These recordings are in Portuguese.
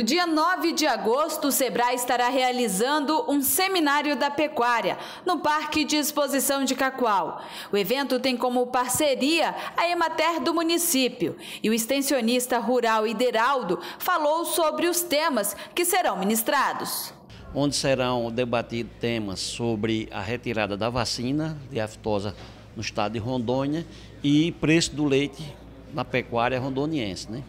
No dia 9 de agosto, o Sebrae estará realizando um seminário da pecuária no Parque de Exposição de Cacoal. O evento tem como parceria a Emater do município e o extensionista rural Ideraldo falou sobre os temas que serão ministrados. Onde serão debatidos temas sobre a retirada da vacina de aftosa no estado de Rondônia e preço do leite na pecuária rondoniense, né?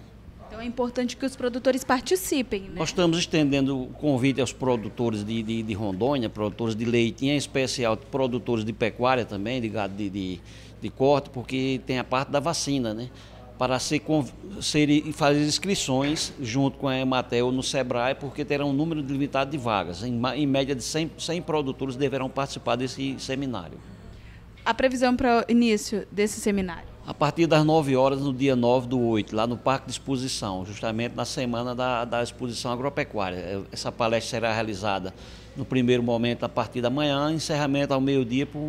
é importante que os produtores participem. Né? Nós estamos estendendo o convite aos produtores de, de, de Rondônia, produtores de leite, em especial produtores de pecuária também, de gado de, de, de corte, porque tem a parte da vacina, né? para ser, ser, fazer inscrições junto com a Ematel no SEBRAE, porque terá um número limitado de vagas. Em, em média de 100, 100, produtores deverão participar desse seminário. A previsão para o início desse seminário? a partir das 9 horas no dia 9 do 8, lá no Parque de Exposição, justamente na semana da, da exposição agropecuária. É, essa palestra será realizada no primeiro momento a partir da manhã, encerramento ao meio-dia por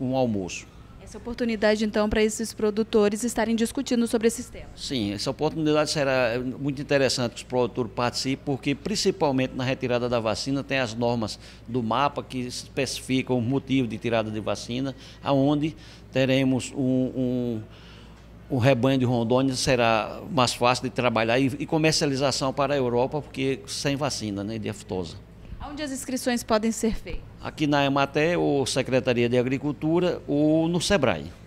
um almoço. Essa oportunidade, então, para esses produtores estarem discutindo sobre esses temas. Sim, essa oportunidade será eh, muito interessante que os produtores participem, porque principalmente na retirada da vacina tem as normas do mapa que especificam o motivo de tirada de vacina, aonde teremos um, um o rebanho de Rondônia será mais fácil de trabalhar e, e comercialização para a Europa, porque sem vacina né, de aftosa. Onde as inscrições podem ser feitas? Aqui na EMATE, ou Secretaria de Agricultura, ou no SEBRAE.